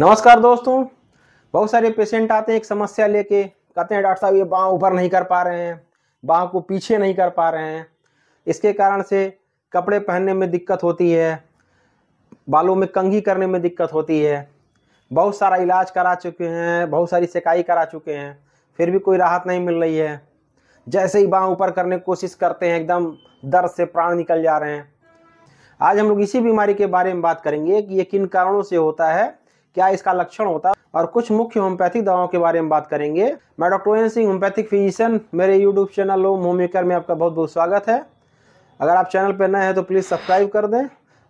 नमस्कार दोस्तों बहुत सारे पेशेंट आते हैं एक समस्या लेके कहते हैं डॉक्टर साहब ये बाँह ऊपर नहीं कर पा रहे हैं बाँह को पीछे नहीं कर पा रहे हैं इसके कारण से कपड़े पहनने में दिक्कत होती है बालों में कंघी करने में दिक्कत होती है बहुत सारा इलाज करा चुके हैं बहुत सारी सिकाई करा चुके हैं फिर भी कोई राहत नहीं मिल रही है जैसे ही बाँह ऊपर करने की कोशिश करते हैं एकदम दर्द से प्राण निकल जा रहे हैं आज हम लोग इसी बीमारी के बारे में बात करेंगे कि ये किन कारणों से होता है क्या इसका लक्षण होता है और कुछ मुख्य होम्योपैथिक दवाओं के बारे में बात करेंगे मैं doctor Oyan Singh homeopathic physician मेरे यूट्यूब चैनल ओम होममेकर में आपका बहुत बहुत स्वागत है अगर आप चैनल पर नए हैं तो प्लीज़ सब्सक्राइब कर दें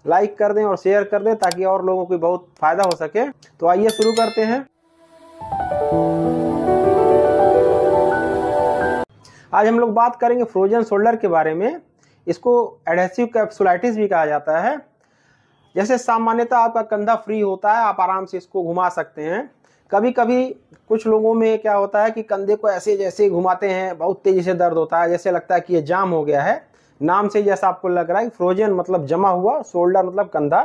लाइक कर दें और शेयर कर दें ताकि और लोगों को बहुत फ़ायदा हो सके तो आइए शुरू करते हैं आज हम लोग बात करेंगे फ्रोजन शोल्डर के बारे में इसको एडहेसिव कैप्सुलाइटिस भी कहा जाता है जैसे सामान्यतः आपका कंधा फ्री होता है आप आराम से इसको घुमा सकते हैं कभी कभी कुछ लोगों में क्या होता है कि कंधे को ऐसे जैसे घुमाते हैं बहुत तेज़ी से दर्द होता है जैसे लगता है कि ये जाम हो गया है नाम से जैसा आपको लग रहा है फ्रोजन मतलब जमा हुआ शोल्डर मतलब कंधा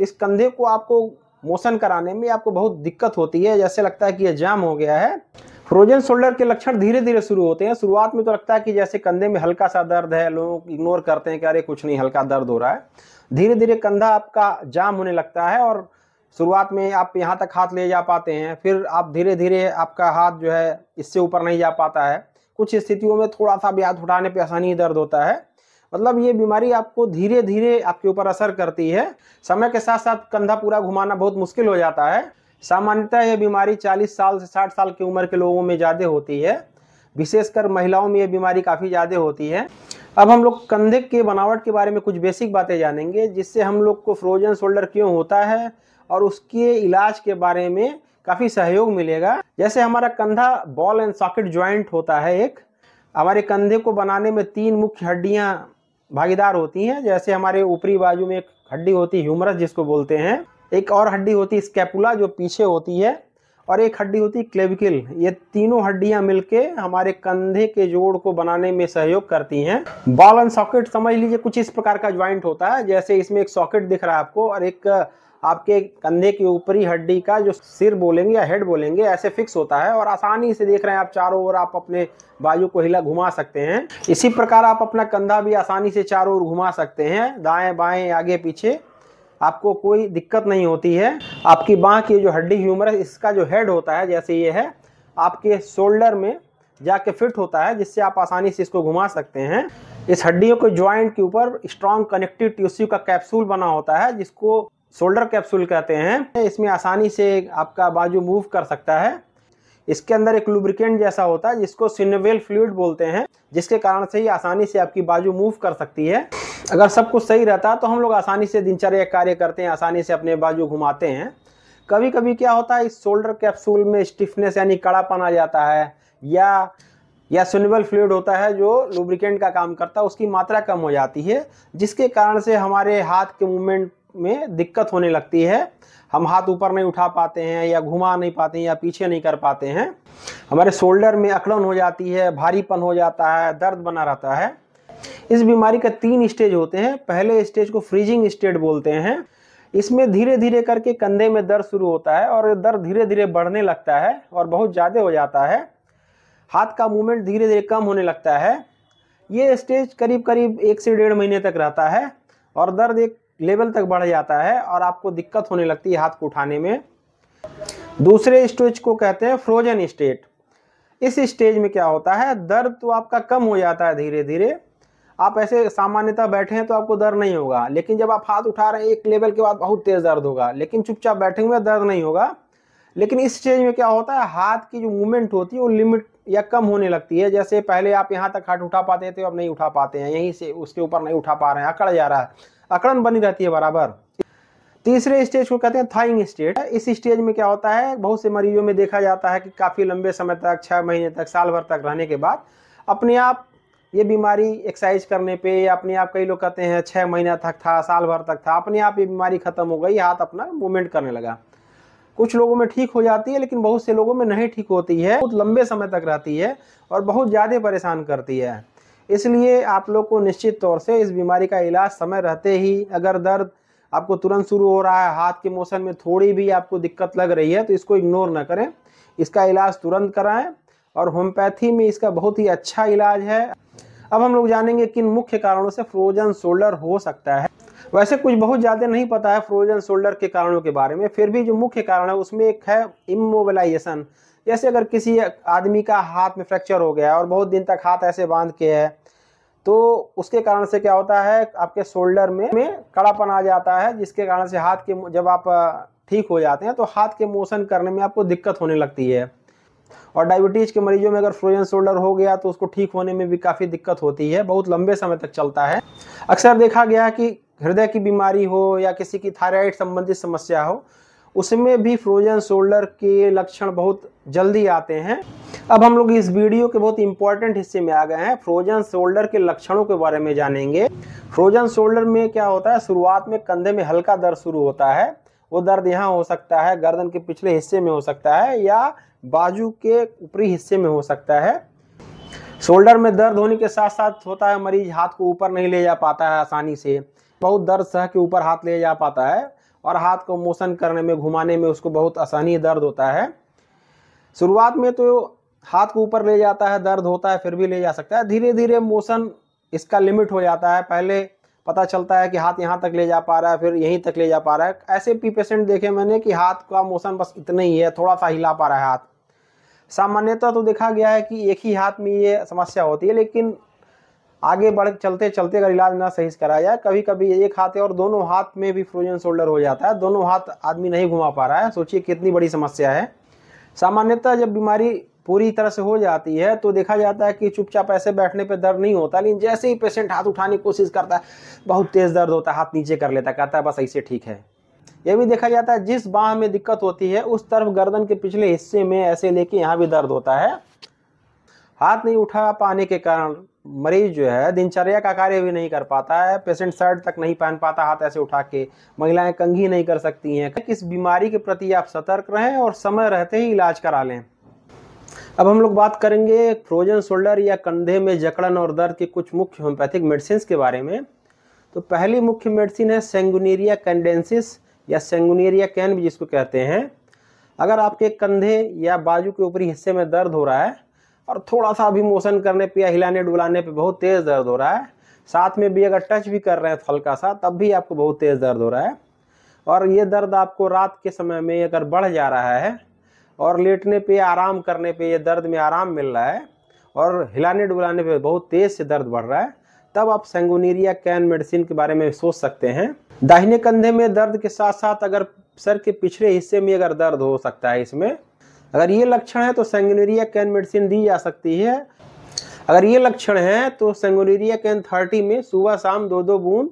इस कंधे को आपको मोशन कराने में आपको बहुत दिक्कत होती है जैसे लगता है कि यह जाम हो गया है फ्रोजन शोल्डर के लक्षण धीरे धीरे शुरू होते हैं शुरुआत में तो लगता है कि जैसे कंधे में हल्का सा दर्द है लोग इग्नोर करते हैं कि अरे कुछ नहीं हल्का दर्द हो रहा है धीरे धीरे कंधा आपका जाम होने लगता है और शुरुआत में आप यहाँ तक हाथ ले जा पाते हैं फिर आप धीरे धीरे आपका हाथ जो है इससे ऊपर नहीं जा पाता है कुछ स्थितियों में थोड़ा सा भी हाथ उठाने पर आसानी दर्द होता है मतलब ये बीमारी आपको धीरे धीरे आपके ऊपर असर करती है समय के साथ साथ कंधा पूरा घुमाना बहुत मुश्किल हो जाता है सामान्यतः यह बीमारी 40 साल से 60 साल की उम्र के लोगों में ज़्यादा होती है विशेषकर महिलाओं में यह बीमारी काफ़ी ज़्यादा होती है अब हम लोग कंधे के बनावट के बारे में कुछ बेसिक बातें जानेंगे जिससे हम लोग को फ्रोजन शोल्डर क्यों होता है और उसके इलाज के बारे में काफ़ी सहयोग मिलेगा जैसे हमारा कंधा बॉल एंड सॉकेट ज्वाइंट होता है एक हमारे कंधे को बनाने में तीन मुख्य हड्डियाँ भागीदार होती हैं जैसे हमारे ऊपरी बाजू में एक हड्डी होती है ह्यूमरस जिसको बोलते हैं एक और हड्डी होती है स्कैपुला जो पीछे होती है और एक हड्डी होती है क्लेविकल ये तीनों हड्डियां मिलके हमारे कंधे के जोड़ को बनाने में सहयोग करती हैं बॉल एंड सॉकेट समझ लीजिए कुछ इस प्रकार का ज्वाइंट होता है जैसे इसमें एक सॉकेट दिख रहा है आपको और एक आपके कंधे की ऊपरी हड्डी का जो सिर बोलेंगे या हेड बोलेंगे ऐसे फिक्स होता है और आसानी से देख रहे हैं आप चारों ओर आप अपने बाजू को हिला घुमा सकते हैं इसी प्रकार आप अपना कंधा भी आसानी से चारों ओर घुमा सकते हैं दाएं बाएं आगे पीछे आपको कोई दिक्कत नहीं होती है आपकी बाँ की जो हड्डी ह्यूमरस इसका जो हेड होता है जैसे ये है आपके शोल्डर में जाके फिट होता है जिससे आप आसानी से इसको घुमा सकते हैं इस हड्डियों के ज्वाइंट के ऊपर स्ट्रॉन्ग कनेक्टिव टिश्यू का कैप्सूल बना होता है जिसको शोल्डर कैप्सूल कहते हैं इसमें आसानी से आपका बाजू मूव कर सकता है इसके अंदर एक लुब्रिकेंट जैसा होता है जिसको सिनवेल फ्लूड बोलते हैं जिसके कारण से ही आसानी से आपकी बाजू मूव कर सकती है अगर सब कुछ सही रहता तो हम लोग आसानी से दिनचर्या कार्य करते हैं आसानी से अपने बाजू घुमाते हैं कभी कभी क्या होता है इस शोल्डर कैप्सूल में स्टिफनेस यानी कड़ापन आ जाता है या या सुनेबल फ्लूड होता है जो लुब्रिकेंट का काम करता है उसकी मात्रा कम हो जाती है जिसके कारण से हमारे हाथ के मूवमेंट में दिक्कत होने लगती है हम हाथ ऊपर नहीं उठा पाते हैं या घुमा नहीं पाते हैं या पीछे नहीं कर पाते हैं हमारे शोल्डर में अकड़न हो जाती है भारीपन हो जाता है दर्द बना रहता है इस बीमारी के तीन स्टेज होते हैं पहले स्टेज को फ्रीजिंग स्टेज बोलते हैं इसमें धीरे धीरे करके कंधे में दर्द शुरू होता है और दर्द धीरे धीरे बढ़ने लगता है और बहुत ज़्यादा हो जाता है हाथ का मूवमेंट धीरे धीरे कम होने लगता है ये स्टेज करीब करीब एक से डेढ़ महीने तक रहता है और दर्द एक लेवल तक बढ़ जाता है और आपको दिक्कत होने लगती है हाथ को उठाने में दूसरे स्टेज को कहते हैं फ्रोजन स्टेट इस स्टेज में क्या होता है दर्द तो आपका कम हो जाता है धीरे धीरे आप ऐसे सामान्यतः बैठे हैं तो आपको दर्द नहीं होगा लेकिन जब आप हाथ उठा रहे हैं एक लेवल के बाद बहुत तेज़ दर्द होगा लेकिन चुपचाप बैठे हुए दर्द नहीं होगा लेकिन इस स्टेज में क्या होता है हाथ की जो मूवमेंट होती है वो लिमिट या कम होने लगती है जैसे पहले आप यहाँ तक हाथ उठा पाते थे अब नहीं उठा पाते हैं यहीं से उसके ऊपर नहीं उठा पा रहे हैं अकड़ जा रहा है अकड़न बनी रहती है बराबर तीसरे स्टेज को कहते हैं थाइंग स्टेज इस स्टेज में क्या होता है बहुत से मरीजों में देखा जाता है कि काफ़ी लंबे समय तक छः महीने तक साल भर तक रहने के बाद अपने आप ये बीमारी एक्सरसाइज करने पे या अपने आप कई लोग कहते हैं छः महीना तक था साल भर तक था अपने आप ये बीमारी खत्म हो गई हाथ अपना मूवमेंट करने लगा कुछ लोगों में ठीक हो जाती है लेकिन बहुत से लोगों में नहीं ठीक होती है बहुत लंबे समय तक रहती है और बहुत ज़्यादा परेशान करती है इसलिए आप लोग को निश्चित तौर से इस बीमारी का इलाज समय रहते ही अगर दर्द आपको तुरंत शुरू हो रहा है हाथ के मोशन में थोड़ी भी आपको दिक्कत लग रही है तो इसको इग्नोर ना करें इसका इलाज तुरंत कराएं और होम्योपैथी में इसका बहुत ही अच्छा इलाज है अब हम लोग जानेंगे किन मुख्य कारणों से फ्रोजन शोल्डर हो सकता है वैसे कुछ बहुत ज़्यादा नहीं पता है फ्रोजन शोल्डर के कारणों के बारे में फिर भी जो मुख्य कारण है उसमें एक है इमोबलाइजेशन जैसे अगर किसी आदमी का हाथ में फ्रैक्चर हो गया और बहुत दिन तक हाथ ऐसे बांध के है तो उसके कारण से क्या होता है आपके शोल्डर में में कड़ापन आ जाता है जिसके कारण से हाथ के जब आप ठीक हो जाते हैं तो हाथ के मोशन करने में आपको दिक्कत होने लगती है और डायबिटीज़ के मरीजों में अगर फ्रोजन शोल्डर हो गया तो उसको ठीक होने में भी काफ़ी दिक्कत होती है बहुत लंबे समय तक चलता है अक्सर देखा गया कि हृदय की बीमारी हो या किसी की थायराइड संबंधित समस्या हो उसमें भी फ्रोजन शोल्डर के लक्षण बहुत जल्दी आते हैं अब हम लोग इस वीडियो के बहुत इंपॉर्टेंट हिस्से में आ गए हैं फ्रोजन शोल्डर के लक्षणों के बारे में जानेंगे फ्रोजन शोल्डर में क्या होता है शुरुआत में कंधे में हल्का दर्द शुरू होता है वो दर्द यहाँ हो सकता है गर्दन के पिछले हिस्से में हो सकता है या बाजू के ऊपरी हिस्से में हो सकता है शोल्डर में दर्द होने के साथ साथ होता है मरीज हाथ को ऊपर नहीं ले जा पाता है आसानी से बहुत दर्द सह के ऊपर हाथ ले जा पाता है और हाथ को मोशन करने में घुमाने में उसको बहुत आसानी दर्द होता है शुरुआत में तो हाथ को ऊपर ले जाता है दर्द होता है फिर भी ले जा सकता है धीरे धीरे मोशन इसका लिमिट हो जाता है पहले पता चलता है कि हाथ यहाँ तक ले जा पा रहा है फिर यहीं तक ले जा पा रहा है ऐसे भी पेशेंट देखे मैंने कि हाथ का मोशन बस इतना ही है थोड़ा सा हिला पा रहा है हाथ सामान्यतः तो देखा गया है कि एक ही हाथ में ये समस्या होती है लेकिन आगे बढ़ चलते चलते अगर इलाज ना सही से कराया जाए कभी कभी एक हाथ और दोनों हाथ में भी फ्रोजन शोल्डर हो जाता है दोनों हाथ आदमी नहीं घुमा पा रहा है सोचिए कितनी बड़ी समस्या है सामान्यतः जब बीमारी पूरी तरह से हो जाती है तो देखा जाता है कि चुपचाप ऐसे बैठने पर दर्द नहीं होता लेकिन जैसे ही पेशेंट हाथ उठाने की कोशिश करता है बहुत तेज़ दर्द होता है हाथ नीचे कर लेता कहता है बस ऐसे ठीक है यह भी देखा जाता है जिस बाह में दिक्कत होती है उस तरफ गर्दन के पिछले हिस्से में ऐसे लेके यहाँ भी दर्द होता है हाथ नहीं उठा पाने के कारण मरीज जो है दिनचर्या का कार्य भी नहीं कर पाता है पेशेंट शर्ट तक नहीं पहन पाता हाथ ऐसे उठा के महिलाएं कंघी नहीं कर सकती हैं किस बीमारी के प्रति आप सतर्क रहें और समय रहते ही इलाज करा लें अब हम लोग बात करेंगे फ्रोजन शोल्डर या कंधे में जकड़न और दर्द के कुछ मुख्य होम्योपैथिक मेडिसिन के बारे में तो पहली मुख्य मेडिसिन है सेंगुनेरिया कैंडेंसिस या सेंगुनेरिया कैन भी जिसको कहते हैं अगर आपके कंधे या बाजू के ऊपरी हिस्से में दर्द हो रहा है और थोड़ा सा भी मोशन करने पे या हिलाने डुलाने पे बहुत तेज़ दर्द हो रहा है साथ में भी अगर टच भी कर रहे हैं हल्का सा तब भी आपको बहुत तेज़ दर्द हो रहा है और ये दर्द आपको रात के समय में अगर बढ़ जा रहा है और लेटने पे आराम करने पे ये दर्द में आराम मिल रहा है और हिलाने डुलाने पे बहुत तेज़ से दर्द बढ़ रहा है तब आप सेंगोनीरिया कैन मेडिसिन के बारे में सोच सकते हैं दाहिने कंधे में दर्द के साथ साथ अगर सर के पिछले हिस्से में अगर दर्द हो सकता है इसमें अगर ये लक्षण है तो सेंगुलेरिया कैन मेडिसिन दी जा सकती है अगर ये लक्षण है तो सेंगुलेरिया कैन थर्टी में सुबह शाम दो दो बूंद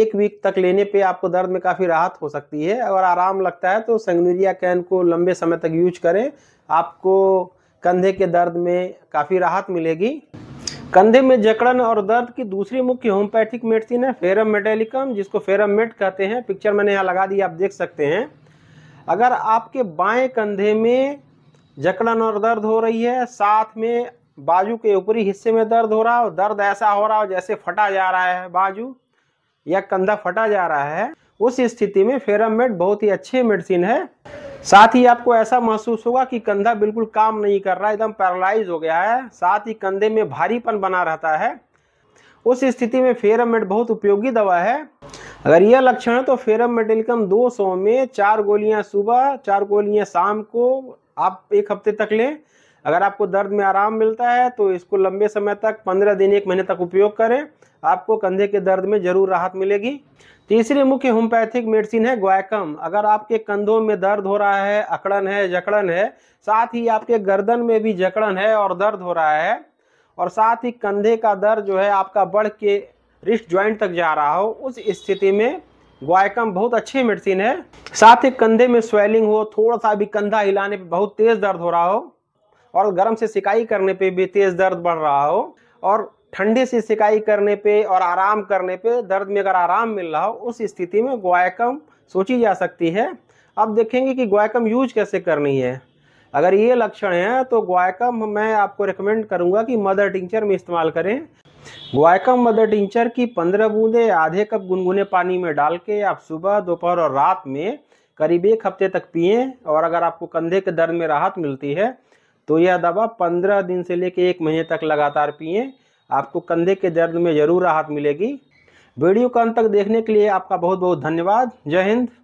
एक वीक तक लेने पे आपको दर्द में काफ़ी राहत हो सकती है अगर आराम लगता है तो सेंगुलेरिया कैन को लंबे समय तक यूज करें आपको कंधे के दर्द में काफ़ी राहत मिलेगी कंधे में जकड़न और दर्द की दूसरी मुख्य होम्योपैथिक मेडिसिन है फेरम मेटेलिकम जिसको फेरम मेट कहते हैं पिक्चर मैंने यहाँ लगा दी आप देख सकते हैं अगर आपके बाएं कंधे में जकड़न और दर्द हो रही है साथ में बाजू के ऊपरी हिस्से में दर्द हो रहा है और दर्द ऐसा हो रहा हो जैसे फटा जा रहा है बाजू या कंधा फटा जा रहा है उस स्थिति में फेरामेड बहुत ही अच्छी मेडिसिन है साथ ही आपको ऐसा महसूस होगा कि कंधा बिल्कुल काम नहीं कर रहा एकदम पैरालाइज हो गया है साथ ही कंधे में भारीपन बना रहता है उस स्थिति में फेरामेड बहुत उपयोगी दवा है अगर यह लक्षण है तो फेरम मेडिलकम 200 में चार गोलियां सुबह चार गोलियां शाम को आप एक हफ्ते तक लें अगर आपको दर्द में आराम मिलता है तो इसको लंबे समय तक पंद्रह दिन एक महीने तक उपयोग करें आपको कंधे के दर्द में ज़रूर राहत मिलेगी तीसरी मुख्य होम्योपैथिक मेडिसिन है ग्वायकम अगर आपके कंधों में दर्द हो रहा है अकड़न है जकड़न है साथ ही आपके गर्दन में भी जकड़न है और दर्द हो रहा है और साथ ही कंधे का दर्द जो है आपका बढ़ के रिस्ट ज्वाइंट तक जा रहा हो उस स्थिति में ग्वायकम बहुत अच्छी मेडिसिन है साथ ही कंधे में स्वेलिंग हो थोड़ा सा भी कंधा हिलाने पे बहुत तेज दर्द हो रहा हो और गर्म से सिकाई करने पे भी तेज दर्द बढ़ रहा हो और ठंडे से सिकाई करने पे और आराम करने पे दर्द में अगर आराम मिल रहा हो उस स्थिति में ग्वायकम सोची जा सकती है अब देखेंगे कि ग्वायकम यूज कैसे करनी है अगर ये लक्षण हैं तो ग्वायकम मैं आपको रिकमेंड करूंगा कि मदर टिंचर में इस्तेमाल करें गुआयकम मदर टिंचर की पंद्रह बूंदे आधे कप गुनगुने पानी में डाल के आप सुबह दोपहर और रात में करीब एक हफ्ते तक पिए और अगर आपको कंधे के दर्द में राहत मिलती है तो यह दवा पंद्रह दिन से लेकर एक महीने तक लगातार पिए आपको कंधे के दर्द में ज़रूर राहत मिलेगी वीडियो को अंत तक देखने के लिए आपका बहुत बहुत धन्यवाद जय हिंद